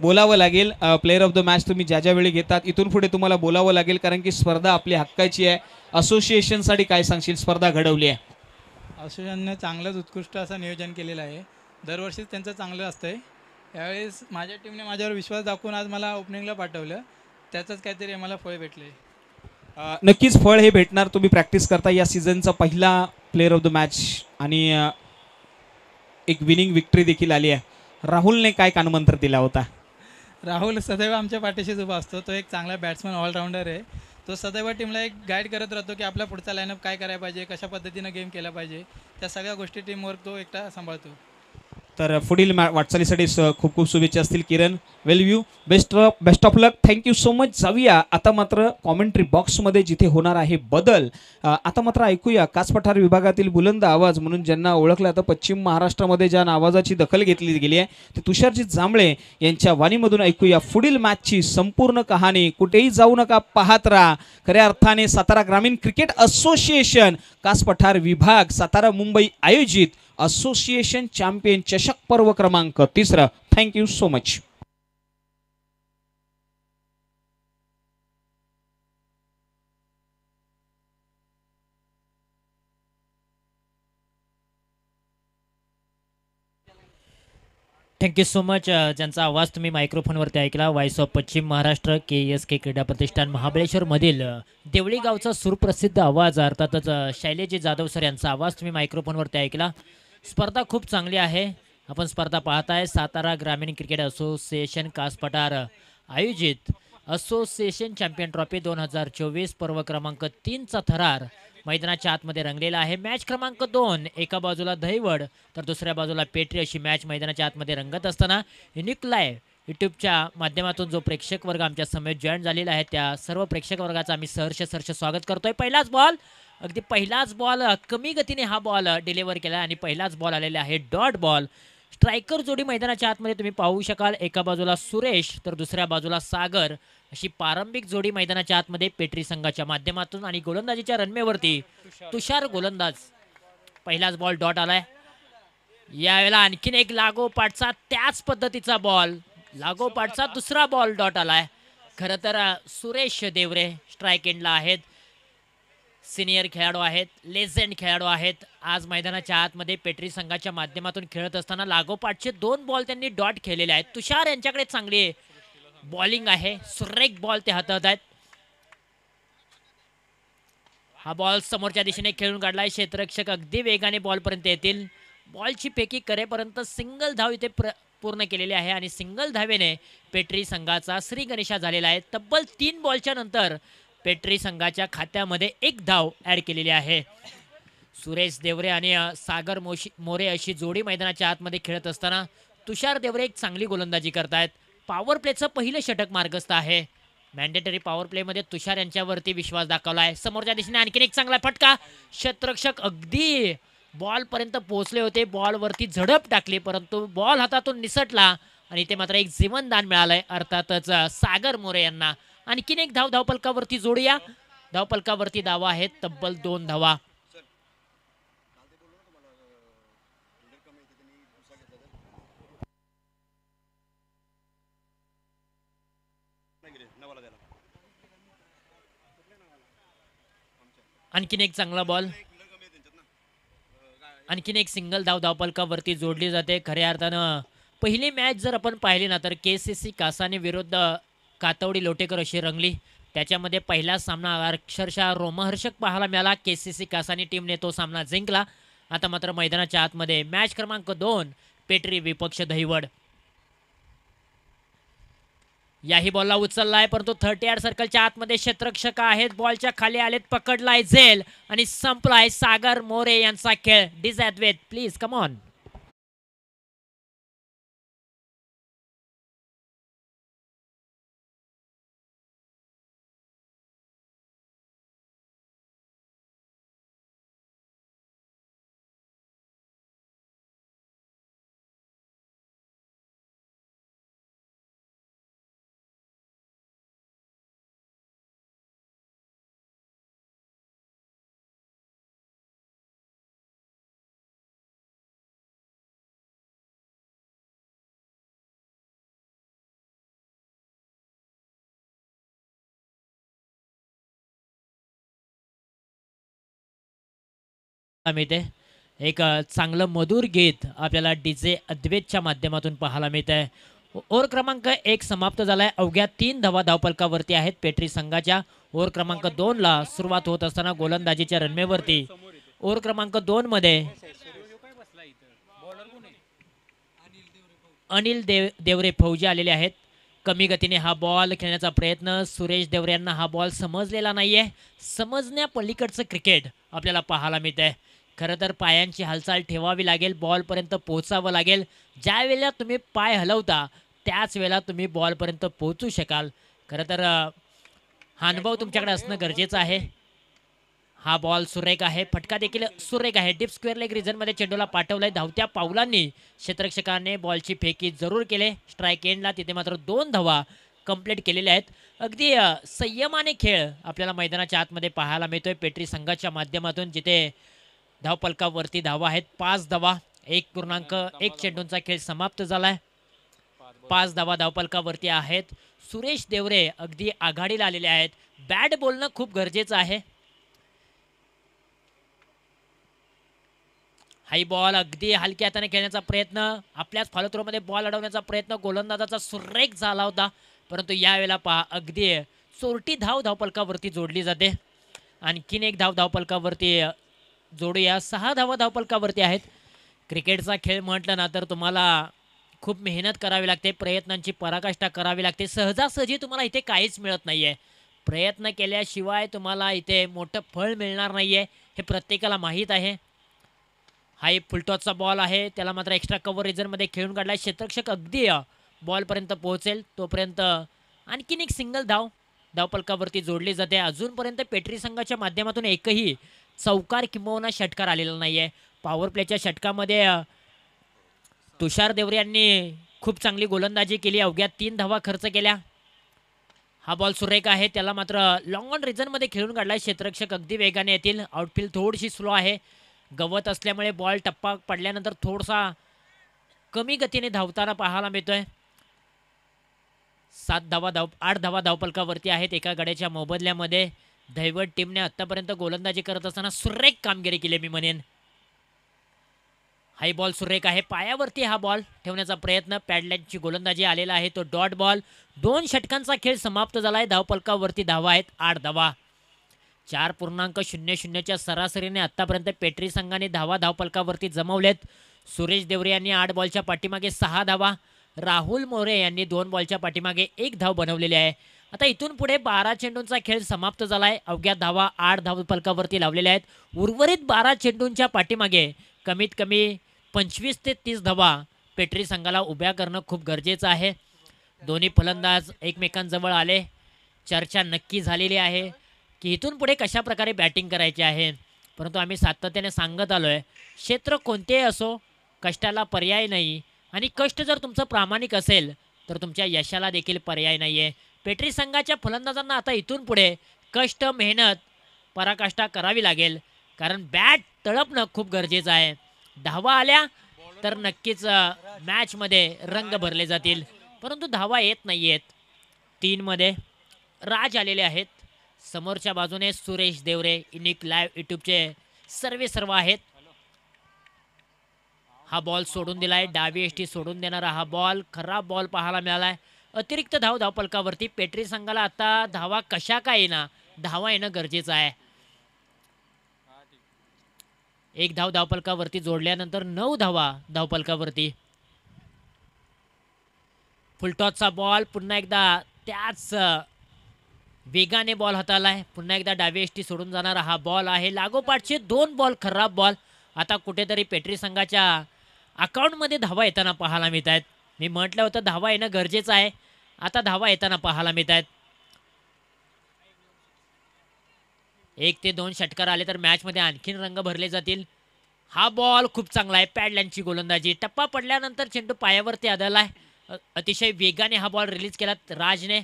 बोलावं लागेल player of the match तुम्ही ज्या ज्या वेळी घेतात इथून पुढे तुम्हाला बोलावं लागेल कारण की स्पर्धा आपली हक्काची आहे असोसिएशनसाठी काय सांगशील स्पर्धा घडवली आहे असोसिएशनने चांगलंच उत्कृष्ट असं नियोजन केलेलं आहे दरवर्षीच त्यांचं चांगलं असतंय यावेळेस माझ्या टीमने माझ्यावर विश्वास दाखवून आज मला ओपनिंगला पाठवलं त्याचंच काहीतरी मला फळ भेटले नक्कीच फळ हे भेटणार तुम्ही प्रॅक्टिस करता या सीझनचा पहिला प्लेअर ऑफ द मॅच आणि एक विनिंग विक्ट्री देखील आली आहे राहुलने काय कानमंत्र दिला होता राहुल सदैव आमच्या पाठीशीच उभा असतो तो एक चांगला बॅट्समन ऑलराऊंडर आहे तो सदैव टीमला एक गाईड करत राहतो की आपला पुढचा लाईनअप काय करायला पाहिजे कशा पद्धतीनं गेम केला पाहिजे त्या सगळ्या गोष्टी टीमवर तो एकटा सांभाळतो तर पुढील मॅ वाटचालीसाठी खूप खूप शुभेच्छा असतील Kiran well you best best of luck thank you so much जाऊया आता मात्र कॉमेंट्री बॉक्समध्ये जिथे होणार आहे बदल आता मात्र ऐकूया कास पठार विभागातील बुलंद आवाज म्हणून ज्यांना ओळखला तर पश्चिम महाराष्ट्रामध्ये ज्या आवाजाची दखल घेतली गेली आहे ते तुषारजीत जांभळे यांच्या वाणीमधून ऐकूया पुढील मॅचची संपूर्ण कहाणी कुठेही जाऊ नका पाहत राहा खऱ्या अर्थाने सातारा ग्रामीण क्रिकेट असोसिएशन कास पठार विभाग सातारा मुंबई आयोजित असोसिएशन चॅम्पियन चषक पर्व क्रमांक तिसरा thank you so much thank you so much ज्यांचा आवाज तुम्ही वरती ऐकला व्हॉइस ऑफ पश्चिम महाराष्ट्र के एस के क्रीडा प्रतिष्ठान महाबळेश्वरमधील uh, देवळी गावचा सुप्रसिद्ध आवाज अर्थातच uh, शैलेजी जाधव सर यांचा आवाज तुम्ही मायक्रोफोनवरती ऐकला स्पर्धा खूप चांगली आहे आपण स्पर्धा पाहत आहे सातारा ग्रामीण क्रिकेट असोसिएशन कासपठार आयोजित असोसिएशन चॅम्पियन ट्रॉफी दोन हजार चोवीस पर्व क्रमांक तीनचा थरार मैदानाच्या आतमध्ये रंगलेला आहे मॅच क्रमांक दोन एका बाजूला दहिवड तर दुसऱ्या बाजूला पेट्री अशी मॅच मैदानाच्या आतमध्ये रंगत असताना युनिक लाईव्ह यूट्यूबच्या माध्यमातून जो प्रेक्षक वर्ग आमच्या समेत जॉईन झालेला आहे त्या सर्व प्रेक्षक वर्गाचा आम्ही सहर्ष सहर्ष स्वागत करतोय पहिलाच बॉल अगदी पहिलाच बॉल कमी गतीने हा बॉल डिलिव्हर केला आणि पहिलाच बॉल आलेला आहे डॉट बॉल स्ट्रायकर जोडी मैदानाच्या आतमध्ये तुम्ही पाहू शकाल एका बाजूला सुरेश तर दुसऱ्या बाजूला सागर अशी प्रारंभिक जोडी मैदानाच्या आतमध्ये पेट्री संघाच्या माध्यमातून आणि गोलंदाजीच्या रनमेवरती तुषार गोलंदाज पहिलाच बॉल डॉट आलाय यावेळेला आणखीन एक लागोपाठचा त्याच पद्धतीचा बॉल लागोपाठचा दुसरा बॉल डॉट आलाय खरं तर सुरेश देवरे स्ट्राईक एंडला आहेत सिनियर खेळाडू आहेत लेझेंड खेळाडू आहेत आज मैदानाच्या आतमध्ये पेट्री संघाच्या माध्यमातून खेळत असताना लागोपाठचे दोन बॉल त्यांनी डॉट खेळलेले आहेत तुषार यांच्याकडे चांगली बॉलिंग आहे सुरेख बॉल ते हातात आहेत हा बॉल समोरच्या दिशेने खेळून काढलाय क्षेत्ररक्षक अगदी वेगाने बॉलपर्यंत येतील बॉलची फेकी करेपर्यंत सिंगल धाव इथे पूर्ण केलेली आहे आणि सिंगल धावेने पेट्री संघाचा श्री गणेशा झालेला आहे तब्बल तीन बॉलच्या नंतर पेट्री संघाच्या खात्यामध्ये एक धाव ऍड केलेली आहे सुरेश देवरे आणि सागर मोशी मोरे अशी जोडी मैदानाच्या आतमध्ये खेळत असताना तुषार देवरे एक चांगली गोलंदाजी करतायत पॉवर प्लेचं पहिलं षटक मार्गस्थ आहे मॅन्डेटरी पॉवर मध्ये तुषार यांच्यावरती विश्वास दाखवला आहे समोरच्या दिशेने आणखीन एक चांगला फटका क्षेत्ररक्षक अगदी बॉलपर्यंत पोहोचले होते बॉलवरती झडप टाकली परंतु बॉल हातातून निसटला आणि ते मात्र एक जीवनदान मिळालंय अर्थातच सागर मोरे यांना आणखीन एक धाव धावपलकावरती जोडूया धावपलकावरती धावा आहेत तब्बल दोन धावा आणखीन एक चांगला बॉल आणखीन एक सिंगल धाव धावपलकावरती जोडली जाते खऱ्या अर्थानं पहिली मॅच जर आपण पाहिली ना तर के सी सी कासाने विरुद्ध कातवडी लोटेकर अशी रंगली त्याच्यामध्ये पहिला सामना अक्षरशः रोमहर्षक पाहायला मिळाला के सी सी कासानी टीमने तो सामना जिंकला आता मात्र मैदानाच्या आतमध्ये मॅच क्रमांक दोन पेटरी विपक्ष दहिवड याही बॉलला उचललाय परंतु थर्टी आर सर्कलच्या आतमध्ये क्षेत्रक्षक आहेत बॉलच्या खाली आलेत पकडलाय झेल आणि संपलाय सागर मोरे यांचा खेळ डिझ प्लीज कमॉन मिळते एक चांगलं मधुर गीत आपल्याला डीजे जे अद्वेतच्या माध्यमातून पाहायला मिळत आहे ओर क्रमांक एक समाप्त झालाय अवघ्या तीन धावा धावपलकावरती आहेत पेट्री संघाच्या ओर क्रमांक दोनला सुरुवात होत असताना गोलंदाजीच्या रनमेवरती ओर क्रमांक मध्ये अनिल देव देवरे फौजी आलेले आहेत कमी गतीने हा बॉल खेळण्याचा प्रयत्न सुरेश देवरे यांना हा बॉल समजलेला नाहीये समजण्या पलीकडचं क्रिकेट आपल्याला पाहायला मिळत आहे खरं तर पायांची हालचाल ठेवावी लागेल बॉलपर्यंत पोहोचावं लागेल ज्या वेळेला तुम्ही पाय हलवता त्याच वेळेला तुम्ही बॉलपर्यंत पोहोचू शकाल खरं तर हा अनुभव तुमच्याकडे असणं गरजेचं आहे हा बॉल सुरेख आहे फटका देखील सुरेख आहे डिप स्क्वेअर लेग रिझनमध्ये चेंडूला पाठवलाय धावत्या पावलांनी क्षेत्रक्षकाने बॉलची फेकी जरूर केले स्ट्राईक एंडला तिथे मात्र दोन धावा कंप्लीट केलेल्या आहेत अगदी संयमाने खेळ आपल्याला मैदानाच्या आतमध्ये पाहायला मिळतोय पेट्री संघाच्या माध्यमातून जिथे धावपलकावरती धावा आहेत पाच धावा एक पूर्णांक एक चेंडूंचा खेळ समाप्त झालाय पाच धावा धावपलकावरती आहेत सुरेश देवरे अगदी आघाडीला आलेले आहेत बॅट बोलणं खूप गरजेचं आहे हाई बॉल अगदी हलक्या हाताने खेळण्याचा प्रयत्न आपल्याच मध्ये बॉल अडवण्याचा प्रयत्न गोलंदाजाचा सुरेख झाला होता परंतु यावेळेला पहा अगदी चोरटी धाव धावपलकावरती जोडली जाते आणखीन एक धाव धावपलकावरती जोडूया सहा धावा धावपलकावरती आहेत क्रिकेटचा खेळ म्हटलं ना तर तुम्हाला खूप मेहनत करावी लागते प्रयत्नांची पराकाष्ठा करावी लागते सहजासहजी तुम्हाला इथे काहीच मिळत नाही प्रयत्न केल्याशिवाय तुम्हाला इथे मोठं फळ मिळणार नाही हे प्रत्येकाला माहीत आहे हा एक फुलटॉसचा बॉल आहे त्याला मात्र एक्स्ट्रा कव्हर मध्ये खेळून काढला क्षेत्रक्षक अगदी बॉलपर्यंत पोहोचेल तोपर्यंत आणखीन एक सिंगल धाव धावपलकावरती जोडली जाते अजूनपर्यंत पेट्री संघाच्या माध्यमातून एकही चौकार किंबहुना षटकार आलेला नाही आहे पॉवर प्लेच्या षटकामध्ये तुषार देवरे यांनी खूप चांगली गोलंदाजी केली अवघ्या तीन धावा खर्च केल्या हा बॉल सुरेख आहे त्याला मात्र लॉंग ऑन मध्ये खेळून काढला क्षेत्ररक्षक अगदी वेगाने येतील आउटफील्ड थोडीशी स्लो आहे गवत असल्यामुळे बॉल टप्पा पडल्यानंतर थोडासा कमी गतीने धावताना पाहायला मिळतोय सात धावा धाव आठ धावा धावपलकावरती आहेत एका गड्याच्या मोबदल्यामध्ये दैवत टीमने आतापर्यंत गोलंदाजी करत असताना सुरेख कामगिरी केली मी म्हणेन हाय बॉल सुरेख आहे पायावरती हा बॉल ठेवण्याचा प्रयत्न पॅडलँडची गोलंदाजी आलेला आहे तो डॉट बॉल दोन षटकांचा खेळ समाप्त झाला आहे धावपलकावरती धावा आहेत आठ धावा चार पूर्णांक शून्य शून्यच्या सरासरीने आतापर्यंत पेट्री संघाने धावा धावपलकावरती जमवलेत सुरेश देवरे यांनी आठ बॉलच्या पाठीमागे सहा धावा राहुल मोरे यांनी दोन बॉलच्या पाठीमागे एक धाव बनवलेली आहे आता इथून पुढे बारा चेंडूंचा खेळ समाप्त झाला आहे अवघ्या धावा आठ धाव फलकावरती लावलेल्या आहेत उर्वरित बारा चेंडूंच्या पाठीमागे कमीत कमी पंचवीस ते तीस धावा पेटरी संघाला उभ्या करणं खूप गरजेचं आहे दोन्ही फलंदाज एकमेकांजवळ आले चर्चा नक्की झालेली आहे की इथून पुढे कशा प्रकारे बॅटिंग करायची आहे परंतु आम्ही सातत्याने सांगत आलो आहे क्षेत्र कोणतेही असो कष्टाला पर्याय नाही आणि कष्ट जर तुमचं प्रामाणिक असेल तर तुमच्या यशाला देखील पर्याय नाही आहे पेट्री संघाच्या फलंदाजांना आता इथून पुढे कष्ट मेहनत पराकाष्ठा करावी लागेल कारण बॅट तळपणं खूप गरजेचं आहे धावा आल्या तर नक्कीच मॅचमध्ये रंग भरले जातील परंतु धावा येत नाही आहेत तीनमध्ये राज आलेले आहेत समोरच्या बाजूने सुरेश देवरे इनिक लाईव्ह युट्यूबचे सर्वे सर्व आहेत हा बॉल सोडून दिलाय डावी एष्टी सोडून देणारा हा बॉल खराब बॉल पाहायला मिळालाय अतिरिक्त धाव धावपलकावरती पेट्री संघाला आता धावा कशा काय येणार धावा येणं गरजेचं आहे एक धाव धावपलकावरती जोडल्यानंतर नऊ धावा धावपलकावरती फुलटॉसचा बॉल पुन्हा एकदा त्याच वेगाने बॉल हाताला आहे पुन्हा एकदा डावी एष्टी सोडून जाणारा हा बॉल आहे लागोपाठचे दोन बॉल खराब बॉल आता कुठेतरी पेट्री संघाच्या अकाउंटमध्ये धावा येताना पाहायला मिळत आहेत मी म्हटलं होतं धावा येणं गरजेचं आहे आता धावा येताना पाहायला मिळत आहेत एक ते दोन षटकार आले तर मॅचमध्ये आणखीन रंग भरले जातील हा बॉल खूप चांगला आहे पॅडलँडची गोलंदाजी टप्पा पडल्यानंतर चेंडू पायावरती आदळला आहे अतिशय वेगाने हा बॉल रिलीज केला राजने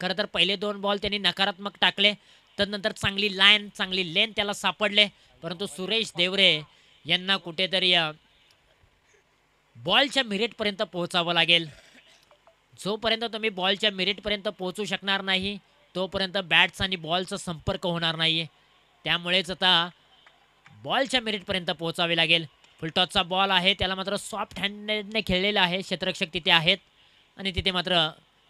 खरं तर पहिले दोन बॉल त्यांनी नकारात्मक टाकले तदनंतर चांगली लाईन चांगली लेन त्याला सापडले परंतु सुरेश देवरे यांना कुठेतरी बॉलच्या मिरेटपर्यंत पोहोचावं लागेल जोपर्यंत तुम्ही बॉलच्या पर्यंत पोहोचू शकणार नाही तोपर्यंत बॅट्स आणि बॉलचा संपर्क होणार नाही त्यामुळेच आता बॉलच्या पर्यंत पोहोचावे लागेल फुलटॉसचा बॉल आहे त्याला मात्र सॉफ्ट हँडने खेळलेला आहे क्षेत्ररक्षक तिथे आहेत आणि तिथे मात्र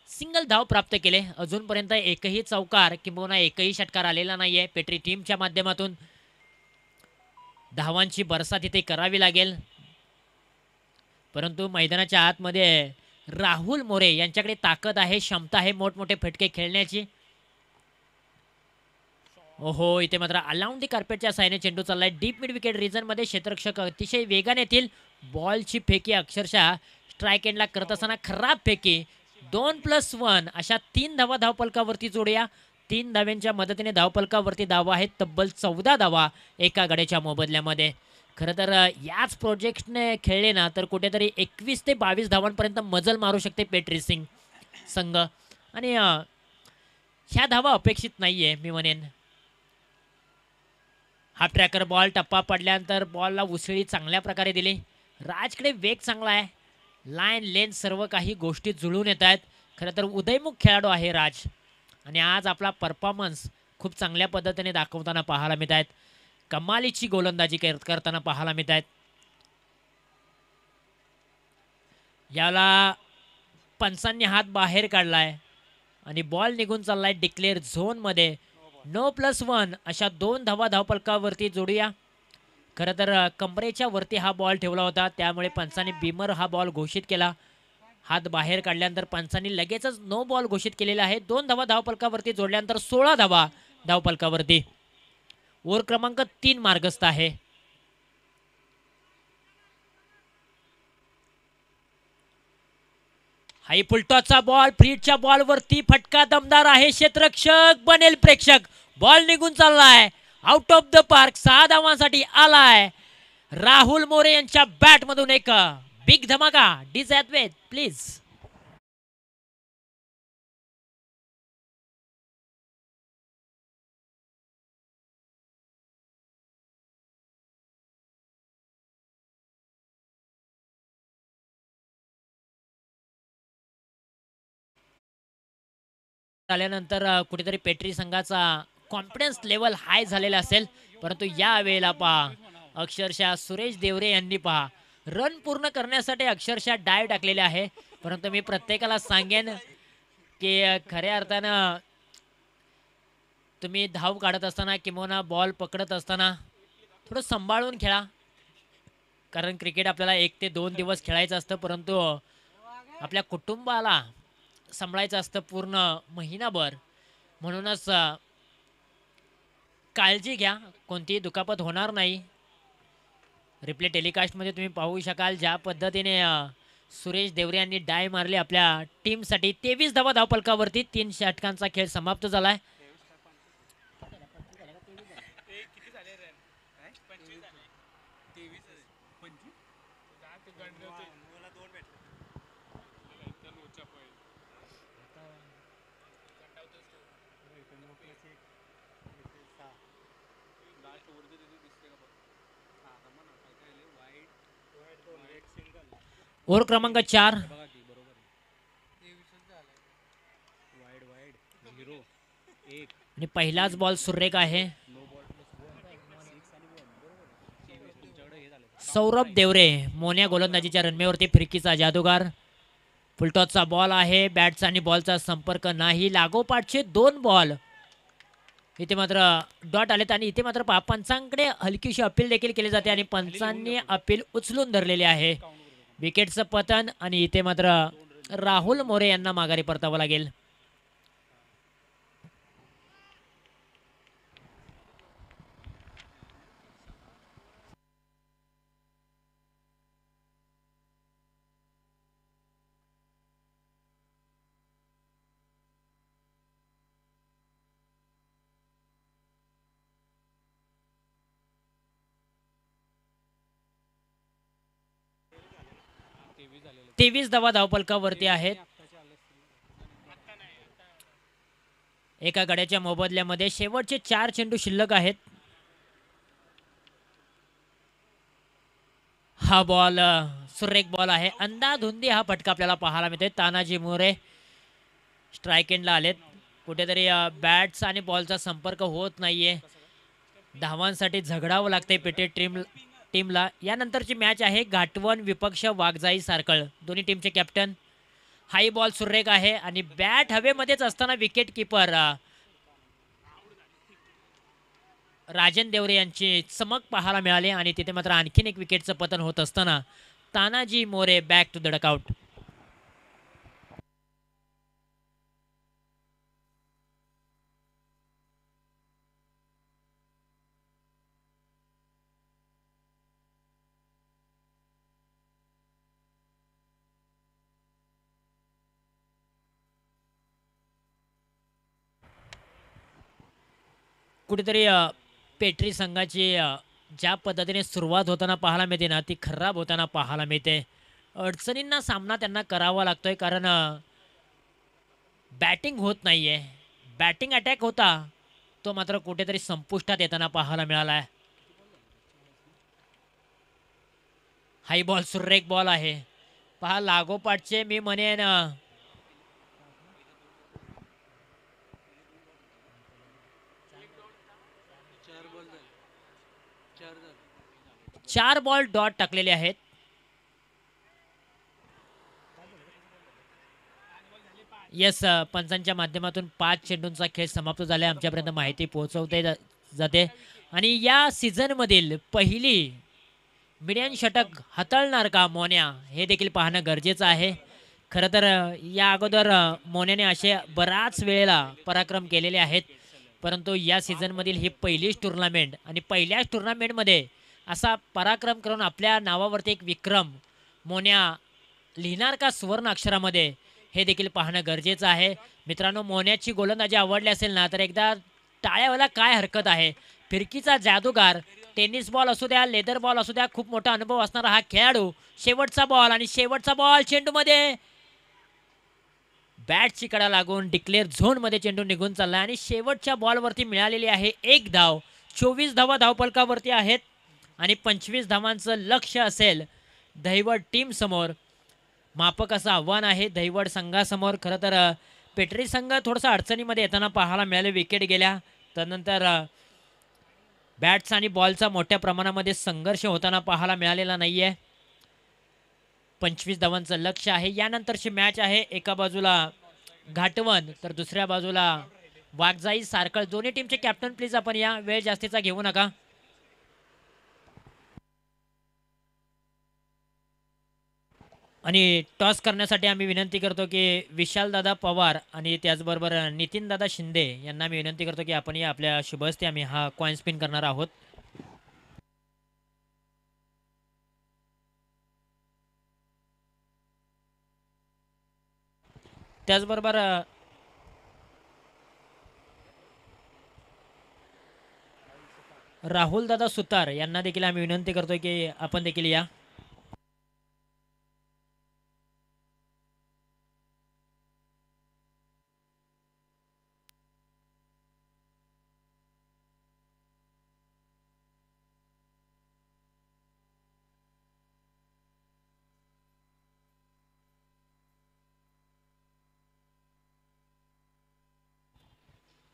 सिंगल धाव प्राप्त केले अजूनपर्यंत एकही चौकार किंबहुना एकही षटकार आलेला नाही आहे पेट्री टीमच्या माध्यमातून धावांची बरसात इथे करावी लागेल परंतु मैदानाच्या आतमध्ये राहुल मोरे यांच्याकडे ताकद आहे क्षमता आहे मोठमोठे फटके खेळण्याची ओहो इथे मात्र अलाउंड दी कार्पेटच्या सायने चेंडू चाललाय डीप मिड विकेट रिझनमध्ये क्षेत्ररक्षक अतिशय वेगाने येतील बॉलची फेकी अक्षरशः स्ट्राईक एंडला करत असताना खराब फेकी दोन प्लस वन अशा तीन धावा धावपलकावरती जोडूया तीन धाव्यांच्या मदतीने धावपलकावरती धावा आहेत तब्बल चौदा धावा एका गड्याच्या मोबदल्यामध्ये खरं तर याच प्रोजेक्टने खेळले ना तर कुठेतरी एकवीस ते बावीस धावांपर्यंत मजल मारू शकते पेट्री सिंग संघ आणि ह्या धावा अपेक्षित नाहीये मी म्हणेन हा ट्रॅकर बॉल टप्पा पडल्यानंतर बॉलला उसळी चांगल्या प्रकारे दिली राजकडे वेग चांगला आहे लाईन लेन सर्व काही गोष्टी जुळून येत आहेत खरं तर उदयमुख खेळाडू आहे राज आणि आज आपला परफॉर्मन्स खूप चांगल्या पद्धतीने दाखवताना पाहायला मिळत आहेत कमालीची गोलंदाजी करताना पाहायला मिळत आहेत याला पंचांनी हात बाहेर काढलाय आणि बॉल निघून चाललाय डिक्लेअर झोन मध्ये नो प्लस वन अशा दोन धावा धावपलकावरती जोडूया खरं तर कमरेच्या वरती हा बॉल ठेवला होता त्यामुळे पंचाने बीमर हा बॉल घोषित केला हात बाहेर काढल्यानंतर पंचांनी लगेचच नो बॉल घोषित केलेला आहे दोन धावा धावपलकावरती जोडल्यानंतर सोळा धावा धावपलकावरती ओर क्रमांक तीन मार्गस्थ आहे हाई फुलटॉचा बॉल फ्रीडच्या बॉल वरती फटका दमदार आहे क्षेत्रक्षक बनेल प्रेक्षक बॉल निघून चाललाय आउट ऑफ द पार्क सहा धावांसाठी आलाय राहुल मोरे यांच्या बॅट मधून एक बिग धमाका डिज वेद प्लीज झाल्यानंतर कुठेतरी पेट्री संघाचा कॉन्फिडन्स लेवल हाय झालेला असेल परंतु या वेळेला पहा अक्षरशः सुरेश देवरे यांनी पहा रन पूर्ण करण्यासाठी अक्षरशः डाय टाकलेले आहे परंतु मी प्रत्येकाला सांगेन की खऱ्या अर्थानं तुम्ही धाव काढत असताना किंवा बॉल पकडत असताना थोडं सांभाळून खेळा कारण क्रिकेट आपल्याला एक ते दोन दिवस खेळायचं असतं परंतु आपल्या कुटुंबाला सांभाळायचं असतं पूर्ण महिनाभर म्हणूनच काळजी घ्या कोणतीही दुखापत होणार नाही रिप्ले टेलिकास्टमध्ये तुम्ही पाहू शकाल ज्या पद्धतीने सुरेश देवरे यांनी डाय मारली आपल्या टीमसाठी तेवीस धावा धावपलकावरती तीन षटकांचा खेळ समाप्त झाला आहे एकशे का क्रमांक चार पहिलाच बॉल सुरेख आहे सौरभ देवरे मोन्या गोलंदाजीच्या रनमेवरती फिरकीचा जादूगार फुलटॉसचा बॉल आहे बॅटचा आणि बॉलचा संपर्क नाही लागोपाठचे दोन बॉल इथे मात्र डॉट आलेत आणि इथे मात्र पंचांकडे हलकीशी अपील देखील केली जाते आणि पंचांनी अपील उचलून धरलेली आहे विकेटचं पतन आणि इथे मात्र राहुल मोरे यांना माघारी परतावं लागेल तेवीस धावा वरती आहेत एका गड्याच्या मोबदल्यामध्ये शेवटचे चार चेंडू शिल्लक आहेत हा बॉल सुरेख बॉल आहे अंदाधुंदी हा फटका आपल्याला पाहायला मिळतोय तानाजी मोरे स्ट्राईक एंडला आलेत कुठेतरी बॅट्स आणि बॉलचा संपर्क होत नाहीये धावांसाठी झगडावं लागते पेटे ट्रीम टीमला यानंतरची मॅच आहे घाटवन विपक्ष वाघजाई सारकळ दोन्ही टीमचे कॅप्टन हाई बॉल सुरेख आहे आणि बॅट हवेमध्येच असताना विकेट किपर राजन देवरे यांची चमक पाहायला मिळाले आणि तिथे मात्र आणखीन एक विकेटचं पतन होत असताना Tanaji More back to the dugout कुठेतरी पेट्री संघाची ज्या पद्धतीने सुरुवात होताना पाहायला मिळते ना ती खराब होताना पाहायला मिळते अडचणींना सामना त्यांना करावा लागतोय कारण बॅटिंग होत नाही आहे बॅटिंग अटॅक होता तो मात्र कुठेतरी संपुष्टात येताना पाहायला मिळाला आहे हाई बॉल सुरेख बॉल आहे पहा लागोपाठचे मी म्हणेन चार बॉल डॉट टाकलेले आहेत येस पंचांच्या माध्यमातून पाच चेंडूंचा खेळ समाप्त झाला आहे आमच्यापर्यंत माहिती पोहोचवते जाते आणि या सीझनमधील पहिली मिडियन षटक हाताळणार का मोन्या हे देखील पाहणं गरजेचं आहे खरं तर या अगोदर मोन्याने असे बराच वेळेला पराक्रम केलेले आहेत परंतु या सीझनमधील ही पहिलीच टुर्नामेंट आणि पहिल्याच टुर्नामेंटमध्ये असा पराक्रम करून आपल्या नावावरती एक विक्रम मोन्या लिहिणार का सुवर्ण अक्षरामध्ये हे देखील पाहणं गरजेचं आहे मित्रांनो मोन्याची गोलंदाजी आवडली असेल ना तर एकदा टाळ्यावाला काय हरकत आहे फिरकीचा जादूगार टेनिस बॉल असू द्या लेदर बॉल असू द्या खूप मोठा अनुभव असणारा हा खेळाडू शेवटचा बॉल आणि शेवटचा बॉल चेंडूमध्ये बॅटची कडा लागून डिक्लेअर झोनमध्ये चेंडू निघून चालला आणि शेवटच्या बॉलवरती मिळालेली आहे एक धाव चोवीस धावा धावपलकावरती आहेत आणि पंचवीस धावांचं लक्ष असेल दहिवड समोर मापक असं आव्हान आहे दहिवड संघासमोर खरं तर पेटरी संघ थोडासा अडचणीमध्ये येताना पाहायला मिळाले विकेट गेल्या त्यानंतर बॅट्स आणि बॉलचा मोठ्या प्रमाणामध्ये संघर्ष होताना पाहायला मिळालेला नाही आहे पंचवीस धावांचं लक्ष आहे यानंतरची मॅच आहे एका बाजूला घाटवन तर दुसऱ्या बाजूला वाघजाई सारखळ दोन्ही टीमचे कॅप्टन प्लीज आपण या वेळ जास्तीचा घेऊ नका आणि टॉस करण्यासाठी आम्ही विनंती करतो की विशालदादा पवार आणि त्याचबरोबर नितीनदादा शिंदे यांना आम्ही विनंती करतो की आपण या आपल्या हस्ते आम्ही हा कॉइन स्पिन करणार आहोत त्याचबरोबर राहुल दादा सुतार यांना देखील आम्ही विनंती करतो की आपण देखील या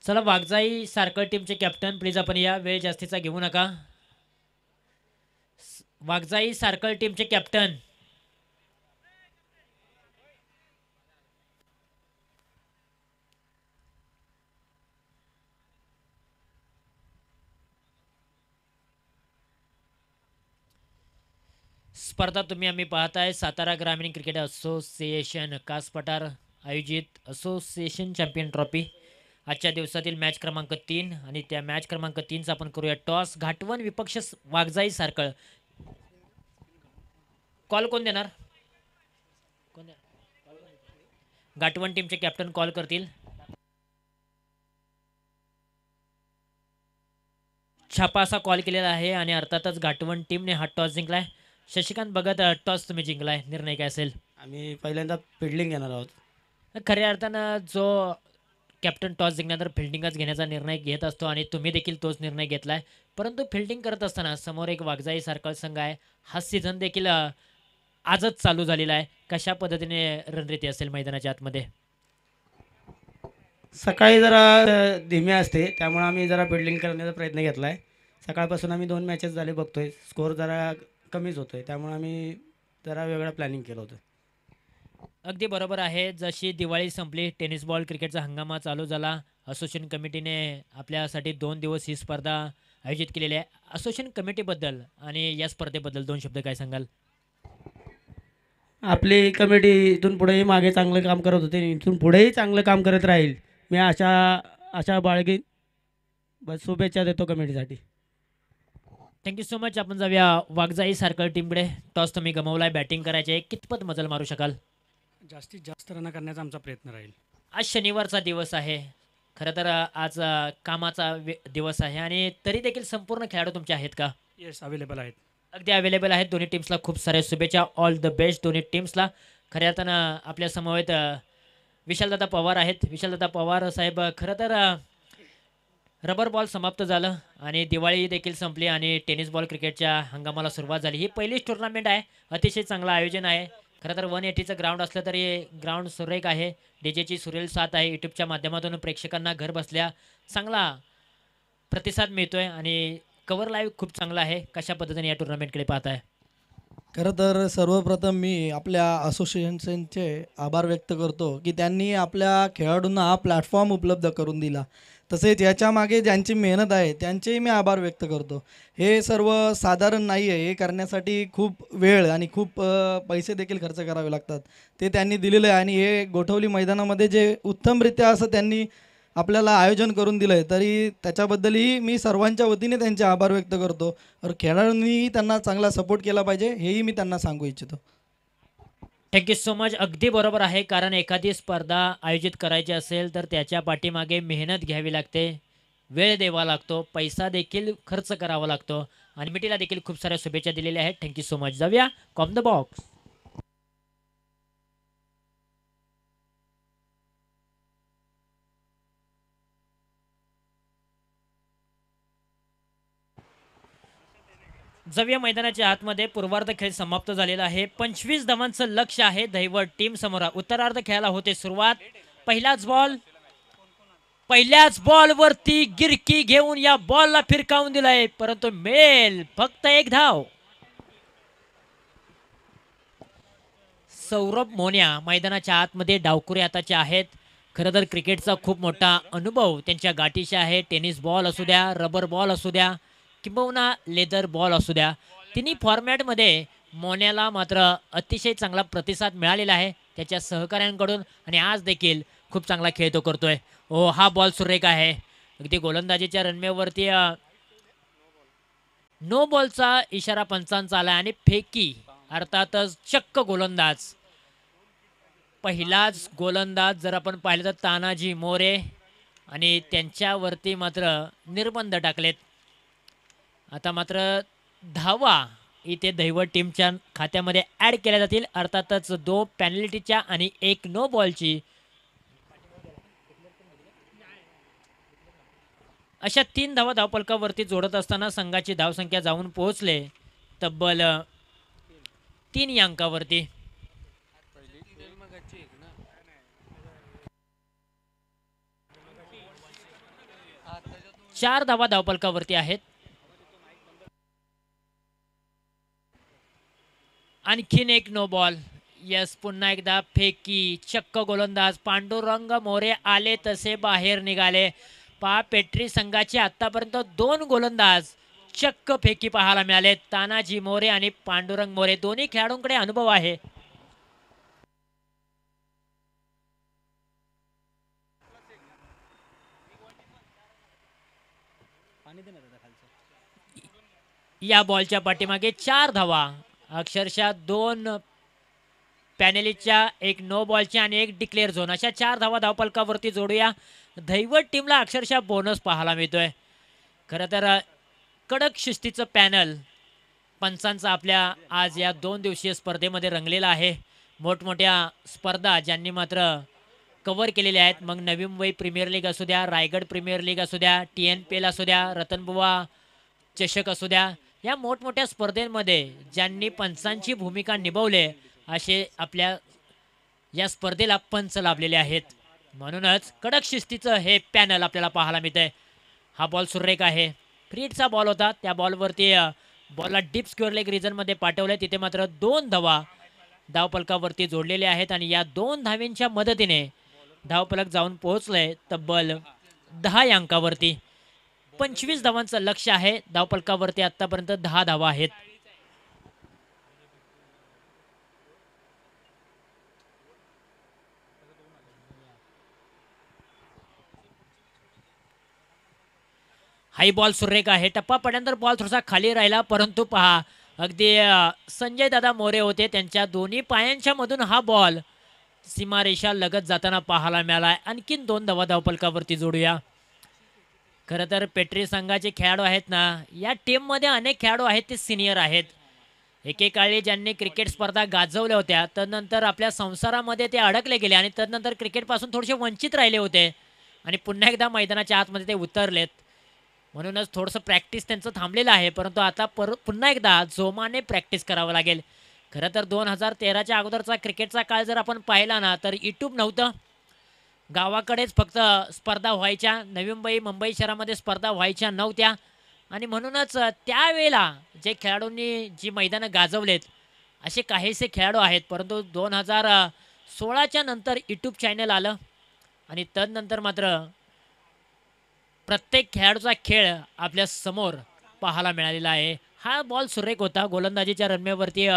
चला वागजाई सारखं टीमचे कॅप्टन प्लीज आपण या वेळ जास्तीचा घेऊ नका वाघजाई सार्कल टीमचे कॅप्टन स्पर्धा तुम्ही आम्ही पाहताय सातारा ग्रामीण क्रिकेट असोसिएशन कास पठार आयोजित असोसिएशन चॅम्पियन ट्रॉफी आजच्या दिवसातील मॅच क्रमांक तीन आणि त्या मॅच क्रमांक तीनचा आपण करूया टॉस घाटवन विपक्ष वागजाई सारखं कॉल कोण देणार घाटवण घाटवन टीमचे कॅप्टन कॉल करतील छापा असा कॉल केलेला आहे आणि अर्थातच घाटवण टीमने हा टॉस जिंकलाय शशिकांत बघत टॉस तुम्ही जिंकलाय निर्णय काय असेल आम्ही पहिल्यांदा फिल्डिंग घेणार आहोत खऱ्या अर्थानं जो कॅप्टन टॉस जिंकल्यानंतर फिल्डिंगच घेण्याचा निर्णय घेत असतो आणि तुम्ही देखील तोच निर्णय घेतला आहे परंतु फिल्डिंग करत असताना समोर एक सारखा संघ आहे हा सीझन देखील आजच चालू झालेला आहे कशा पद्धतीने रणनीती असेल मैदानाच्या आतमध्ये सकाळी जरा धीमी असते त्यामुळे आम्ही जरा फिल्डिंग करण्याचा प्रयत्न घेतला आहे सकाळपासून आम्ही दोन मॅचेस झाले बघतोय स्कोअर जरा कमीच होतोय त्यामुळे आम्ही जरा वेगळा प्लॅनिंग केलं होतं अगदी बरोबर आहे जशी दिवाळी संपली टेनिस बॉल क्रिकेटचा हंगामा चालू झाला असोसिएशन कमिटीने आपल्यासाठी दोन दिवस ही स्पर्धा आयोजित केलेली आहे असोसिएशन कमिटीबद्दल आणि या स्पर्धेबद्दल दोन शब्द काय सांगाल आपली कमिटी इथून पुढेही मागे चांगलं काम करत होते इथून पुढेही चांगलं काम करत राहील मी अशा अशा बाळगी बस शुभेच्छा देतो कमिटीसाठी थँक्यू सो मच आपण जाऊया वाघजाई सारखं टीमकडे टॉस तुम्ही गमावला बॅटिंग करायचे कितपत मजल मारू शकाल जास्तीत जास्त रन करण्याचा आमचा प्रयत्न राहील आज शनिवारचा दिवस आहे खरं तर आज कामाचा दिवस आहे आणि तरी देखील संपूर्ण खेळाडू तुमचे आहेत का येस अवेलेबल आहेत अगदी अवेलेबल आहेत दोन्ही टीम्सला खूप साऱ्या शुभेच्छा ऑल द बेस्ट दोन्ही टीम्सला खऱ्या तर आपल्या समवेत विशालदादा पवार आहेत विशालदादा पवार साहेब खरं तर रबर बॉल समाप्त झालं आणि दिवाळी देखील संपली आणि टेनिस बॉल क्रिकेटच्या हंगामाला सुरुवात झाली ही पहिलीच टुर्नामेंट आहे अतिशय चांगलं आयोजन आहे खरं तर वन एटीचं ग्राउंड असलं तरी ग्राउंड सुरेख आहे डीजेची सुरेल साथ आहे यूट्यूबच्या माध्यमातून प्रेक्षकांना घर बसल्या चांगला प्रतिसाद मिळतो आहे आणि कवर लाईव्ह खूप चांगला आहे कशा पद्धतीने या टुर्नामेंटकडे पाहत आहे खरं तर सर्वप्रथम मी आपल्या असोसिएशनचे आभार व्यक्त करतो की त्यांनी आपल्या खेळाडूंना हा प्लॅटफॉर्म उपलब्ध करून दिला तसेच याच्यामागे मागे ज्यांची मेहनत आहे त्यांचेही मी आभार व्यक्त करतो हे सर्व साधारण नाही आहे हे करण्यासाठी खूप वेळ आणि खूप पैसे देखील खर्च करावे लागतात ते त्यांनी दिलेलं आहे आणि हे गोठवली मैदानामध्ये जे उत्तमरित्या असं त्यांनी आपल्याला आयोजन करून दिलं आहे तरी त्याच्याबद्दलही मी सर्वांच्या वतीने त्यांचे आभार व्यक्त करतो तर खेळाडूंनीही त्यांना चांगला सपोर्ट केला पाहिजे हेही मी त्यांना सांगू इच्छितो थँक्यू सो मच अगदी बरोबर आहे कारण एखादी स्पर्धा आयोजित करायची असेल तर त्याच्या पाठीमागे मेहनत घ्यावी लागते वेळ द्यावा लागतो पैसा देखील खर्च करावा लागतो आणि मिटीला देखील खूप साऱ्या शुभेच्छा दिलेल्या आहेत थँक्यू सो मच जाऊया कॉम द बॉक्स झव्य मैदानाच्या आतमध्ये पूर्वार्ध खेळ समाप्त झालेला आहे पंचवीस धावांचं लक्ष आहे दैवत टीम समोर उत्तरार्ध खेळायला होते सुरुवात पहिलाच बॉल पहिल्याच वरती गिरकी घेऊन या बॉलला फिरकावून दिलाय परंतु मेल फक्त एक धाव सौरभ मोन्या मैदानाच्या आतमध्ये डावकुरे आताचे आहेत खर तर क्रिकेटचा खूप मोठा अनुभव त्यांच्या गाठीशी आहे टेनिस बॉल असू द्या रबर बॉल असू द्या किंबहुना लेदर बॉल असू द्या तिन्ही फॉर्मॅटमध्ये मोन्याला मात्र अतिशय चांगला प्रतिसाद मिळालेला आहे त्याच्या सहकाऱ्यांकडून आणि आज देखील खूप चांगला खेळ तो करतोय ओ हो, हा बॉल सुरेख आहे अगदी गोलंदाजीच्या रनमेवरती नो बॉलचा इशारा पंचांचा आला आणि फेकी अर्थातच चक्क गोलंदाज पहिलाच गोलंदाज जर आपण पाहिलं तर तानाजी मोरे आणि त्यांच्यावरती मात्र निर्बंध टाकलेत आता मात्र धावा इथे दैवत टीमच्या खात्यामध्ये ॲड केल्या जातील अर्थातच दो पॅनल्टीच्या आणि एक नो बॉलची अशा तीन धावा धावपलकावरती जोडत असताना संघाची धावसंख्या जाऊन पोहोचले तब्बल तीन या अंकावरती चार धावा धावपलकावरती आहेत आणखीन एक नो बॉल यस पुन्हा एकदा फेकी चक्क गोलंदाज पांडुरंग मोरे आले तसे बाहेर निघाले पा पेट्री संघाचे आतापर्यंत दोन गोलंदाज चक्क फेकी पाहायला मिळाले तानाजी मोरे आणि पांडुरंग मोरे दोन्ही खेळाडूंकडे अनुभव आहे या बॉलच्या पाठीमागे चार धावा अक्षरशः दोन पॅनेलीच्या एक नो बॉलची आणि एक डिक्लेअर झोन अशा चार धावा धावपलकावरती जोडूया दैवत टीमला अक्षरशः बोनस पाहायला मिळतोय खरं तर कडक शिस्तीचं पॅनल पंचांचा आपल्या आज या दोन दिवसीय स्पर्धेमध्ये रंगलेला आहे मोठमोठ्या स्पर्धा ज्यांनी मात्र कव्हर केलेल्या आहेत मग नवी मुंबई प्रीमियर लीग असू द्या रायगड प्रीमियर लीग असू द्या टी एन पी एल असू द्या रतनबुवा चषक असू द्या या मोठमोठ्या स्पर्धेमध्ये ज्यांनी पंचांची भूमिका निभावले असे आपल्या या स्पर्धेला पंच लाभलेले आहेत म्हणूनच कडक शिस्तीचं हे पॅनल आपल्याला पाहायला मिळतंय हा बॉल सुरेख आहे फ्रीडचा बॉल होता त्या बॉलवरती बॉलला डीप स्क्वेअर लेग रिझनमध्ये पाठवलंय तिथे मात्र दोन धावा धावपलकावरती जोडलेले आहेत आणि या दोन धावींच्या मदतीने धावपलक जाऊन पोहोचलंय तब्बल दहा अंकावरती पंचवीस धावांचं लक्ष आहे धावपलकावरती आतापर्यंत दहा धावा आहेत हाई बॉल सुरेख आहे टप्पा पडल्यानंतर बॉल थोडासा खाली राहिला परंतु पहा अगदी संजय दादा मोरे होते त्यांच्या दोन्ही पायांच्या मधून हा बॉल सीमारेषा लगत जाताना पाहायला मिळाला आणखीन दोन धावा धावपलकावरती जोडूया खरं तर पेट्री संघाचे खेळाडू आहेत ना या टीममध्ये अनेक खेळाडू आहेत ते सिनियर आहेत एकेकाळी ज्यांनी क्रिकेट स्पर्धा गाजवल्या होत्या तदनंतर आपल्या संसारामध्ये ते अडकले गेले आणि तदनंतर क्रिकेटपासून थोडेसे वंचित राहिले होते आणि पुन्हा एकदा मैदानाच्या आतमध्ये ते उतरलेत म्हणूनच थोडंसं प्रॅक्टिस त्यांचं थांबलेलं आहे परंतु आता पर पुन्हा एकदा जोमाने प्रॅक्टिस करावं लागेल खरं तर दोन हजार तेराच्या अगोदरचा क्रिकेटचा काळ जर आपण पाहिला ना तर यूट्यूब नव्हतं गावाकडेच फक्त स्पर्धा व्हायच्या नवी मुंबई मुंबई शहरामध्ये स्पर्धा व्हायच्या नव्हत्या आणि म्हणूनच त्यावेळेला जे खेळाडूंनी जी मैदानं गाजवलेत असे काहीसे खेळाडू आहेत परंतु दोन हजार सोळाच्या नंतर यूट्यूब चॅनल आलं आणि तदनंतर मात्र प्रत्येक खेळाडूचा खेळ आपल्या समोर पाहायला मिळालेला आहे हा बॉल सुरेख होता गोलंदाजीच्या रनमेवरती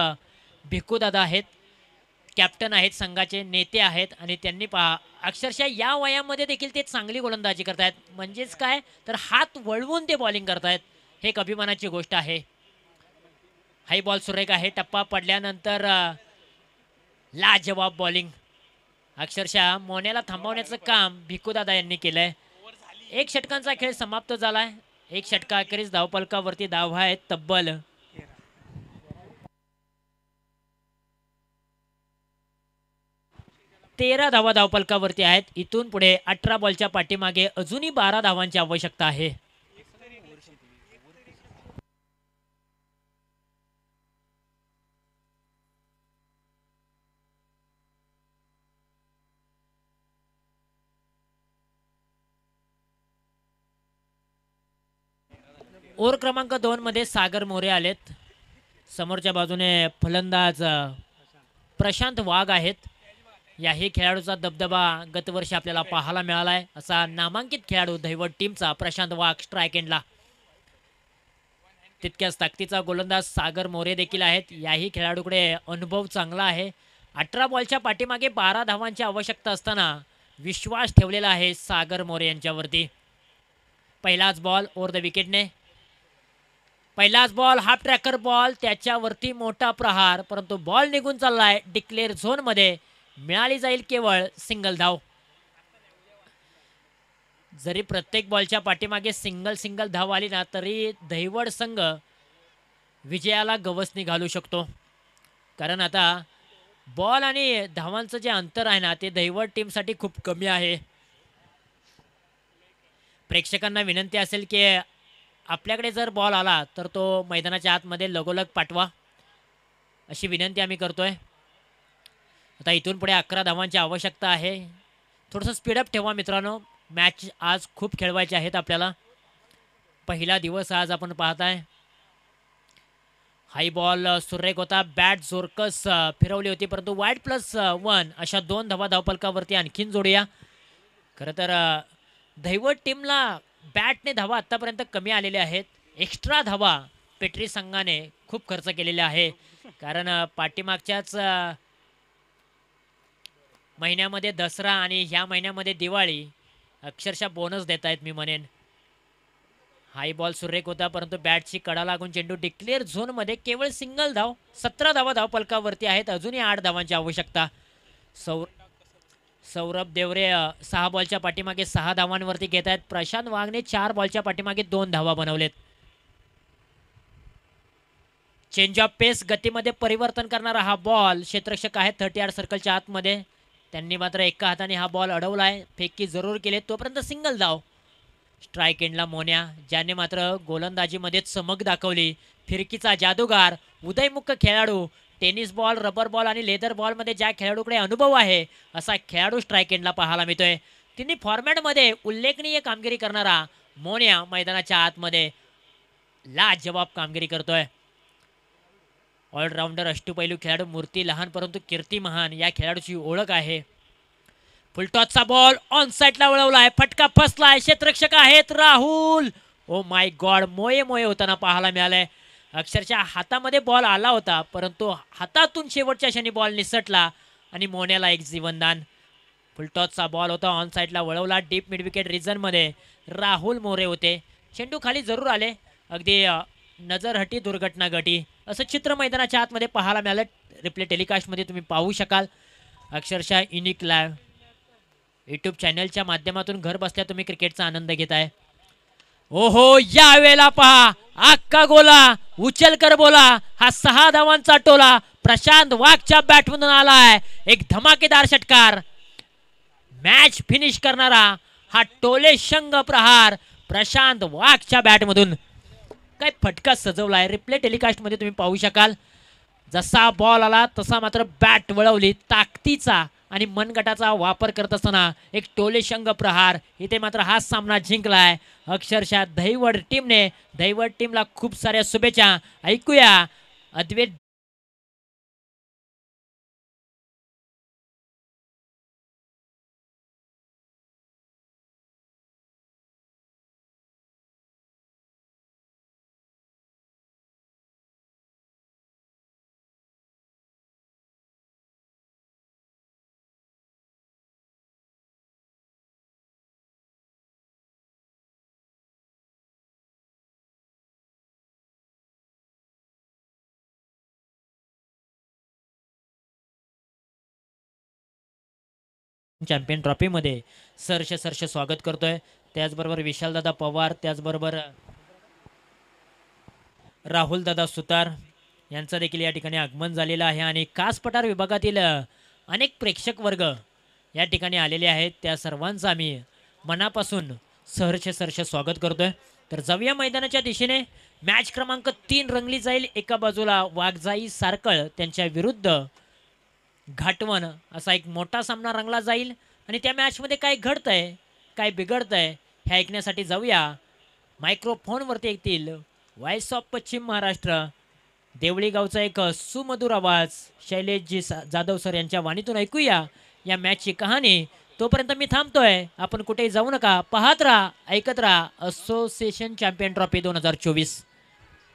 भिकूदादा आहेत कॅप्टन आहेत संघाचे नेते आहेत आणि त्यांनी पहा अक्षरशः या वयामध्ये देखील ते चांगली गोलंदाजी करतायत म्हणजेच काय तर हात वळवून ते बॉलिंग करतायत हे एक अभिमानाची गोष्ट आहे हाय बॉल सुरेख आहे टप्पा पडल्यानंतर लाजवाब बॉलिंग अक्षरशः मोन्याला थांबवण्याचं काम भिकूदादा यांनी केलंय एक षटकांचा खेळ समाप्त झालाय एक षटकाखेरीज धावपालकावरती धाव आहेत तब्बल तेरा धावा धावपलकावरती आहेत इथून पुढे अठरा बॉलच्या पाठीमागे अजूनही बारा धावांची आवश्यकता आहे ओर क्रमांक दोन मध्ये सागर मोरे आलेत समोरच्या बाजूने फलंदाज प्रशांत वाघ आहेत याही खेळाडूचा दबदबा गतवर्षी आपल्याला पाहायला मिळालाय असा नामांकित खेळाडू दैवत टीमचा प्रशांत वाघ स्ट्रायक एंडला तितक्याच ताकदीचा गोलंदाज सागर मोरे देखील आहेत याही खेळाडूकडे अनुभव चांगला आहे अठरा बॉलच्या पाठीमागे बारा धावांची आवश्यकता असताना विश्वास ठेवलेला आहे सागर मोरे यांच्यावरती पहिलाच बॉल ओर द विकेटने पहिलाच बॉल हाफ ट्रॅकर बॉल त्याच्यावरती मोठा प्रहार परंतु बॉल निघून चाललाय डिक्लेअर झोन मध्ये मिळाली जाईल केवळ सिंगल धाव जरी प्रत्येक बॉलच्या पाठीमागे सिंगल सिंगल धाव आली ना तरी दहिवड संघ विजयाला गवसणी घालू शकतो कारण आता बॉल आणि धावांचं जे अंतर आहे ना ते दैवड टीमसाठी खूप कमी आहे प्रेक्षकांना विनंती असेल की आपल्याकडे जर बॉल आला तर तो मैदानाच्या आतमध्ये लगोलग पाठवा अशी विनंती आम्ही करतोय आता इथून पुढे अकरा धावांची आवश्यकता आहे थोडंसं स्पीडअप ठेवा मित्रांनो मॅच आज खूप खेळवायचे आहेत आपल्याला पहिला दिवस आज आपण पाहताय हाई बॉल सुरेख होता बॅट जोरकस फिरवली होती परंतु वाईट प्लस वन अशा दोन धावा धावपलकावरती आणखीन जोडूया खरं तर दैवत टीमला बॅटने धावा आत्तापर्यंत कमी आलेले आहेत एक्स्ट्रा धावा पेट्री संघाने खूप खर्च केलेला आहे कारण पाठीमागच्याच महिन्यामध्ये दसरा आणि ह्या महिन्यामध्ये दिवाळी अक्षरशः बोनस देत आहेत मी म्हणेन हाय बॉल सुरेख होता परंतु बॅटची कडा लागून चेंडू डिक्लेअर झोनमध्ये केवळ सिंगल धाव सतरा धावा पलकावरती आहेत अजूनही आठ धावांची आवश्यकता सौर सौरभ देवरे सहा बॉलच्या पाठीमागे सहा धावांवरती घेत आहेत प्रशांत वाघने चार बॉलच्या पाठीमागे दोन धावा बनवलेत चेंज ऑफ पेस गतीमध्ये परिवर्तन करणारा हा बॉल क्षेत्रक्षक आहे थर्टी आठ सर्कलच्या आतमध्ये त्यांनी मात्र एका हाताने हा बॉल अडवला आहे फेकी जरूर केले तोपर्यंत सिंगल जाव स्ट्राईक एंडला मोन्या ज्याने मात्र गोलंदाजीमध्ये चमक दाखवली फिरकीचा जादूगार उदयमुख खेळाडू टेनिस बॉल रबर बॉल आणि लेदर बॉलमध्ये ज्या खेळाडूकडे अनुभव आहे असा खेळाडू स्ट्राईक एंडला पाहायला मिळतोय तिने फॉर्मॅटमध्ये उल्लेखनीय कामगिरी करणारा मोन्या मैदानाच्या आतमध्ये लाजवाब कामगिरी करतोय ऑलराउंडर अष्टपैलू खेळाडू मूर्ती लहान परंतु कीर्ती महान या खेळाडूची ओळख आहे फुलटॉसचा बॉल ऑन साईडला वळवला आहे फटका फसला आहे क्षेत्रक्षक आहेत राहुल ओ माय गॉड मोये मोये होताना पाहायला मिळालंय अक्षरशः हातामध्ये बॉल आला होता परंतु हातातून शेवटच्या क्षणी बॉल निसटला आणि मोन्याला एक जीवनदान फुलटॉसचा बॉल होता ऑन साईडला वळवला डीप मिडविकेट मध्ये राहुल मोरे होते चेंडू खाली जरूर आले अगदी नजरहटी दुर्घटना घटी असं चित्र मैदानाच्या आतमध्ये पाहायला मिळालं रिप्ले टेलिकास्टमध्ये तुम्ही पाहू शकाल अक्षरशः युनिक लाईव्ह यूट्यूब चॅनलच्या माध्यमातून घर बसल्या तुम्ही क्रिकेटचा आनंद घेताय ओहो या वेळेला पहा आक्का गोला उचलकर बोला हा सहा धावांचा टोला प्रशांत वाघच्या बॅटमधून आलाय एक धमाकेदार षटकार मॅच फिनिश करणारा हा टोले शंग प्रहार प्रशांत वाघच्या बॅटमधून काय फटका सजवला आहे रिप्ले टेलिकास्टमध्ये तुम्ही पाहू शकाल जसा बॉल आला तसा मात्र बॅट वळवली ताकदीचा आणि मनगटाचा वापर करत असताना एक टोलेशंग प्रहार इथे मात्र हा सामना जिंकला आहे अक्षरशः दैवड टीमने दैवड टीमला खूप साऱ्या शुभेच्छा ऐकूया अद्वैत चॅम्पियन ट्रॉफीमध्ये सरश सरश स्वागत करतोय त्याचबरोबर दादा पवार त्याचबरोबर राहुलदादा सुतार यांचं देखील या ठिकाणी आगमन झालेलं आहे आणि पठार विभागातील अनेक प्रेक्षक वर्ग या ठिकाणी आलेले आहेत त्या सर्वांचं आम्ही मनापासून सहर्ष सहर्ष स्वागत करतोय तर जव्या मैदानाच्या दिशेने मॅच क्रमांक तीन रंगली जाईल एका बाजूला वाघजाई सारकळ त्यांच्या विरुद्ध घाटवण असा एक मोठा सामना रंगला जाईल आणि त्या मॅचमध्ये काय आहे काय आहे हे ऐकण्यासाठी जाऊया मायक्रोफोनवरती येतील व्हॉइस ऑफ पश्चिम महाराष्ट्र देवळी गावचा एक सुमधुर आवाज शैलेशजी जाधव सर यांच्या वाणीतून ऐकूया या मॅचची कहाणी तोपर्यंत मी थांबतोय आपण कुठेही जाऊ नका पाहत राहा ऐकत राहा असोसिएशन चॅम्पियन ट्रॉफी दोन हजार चोवीस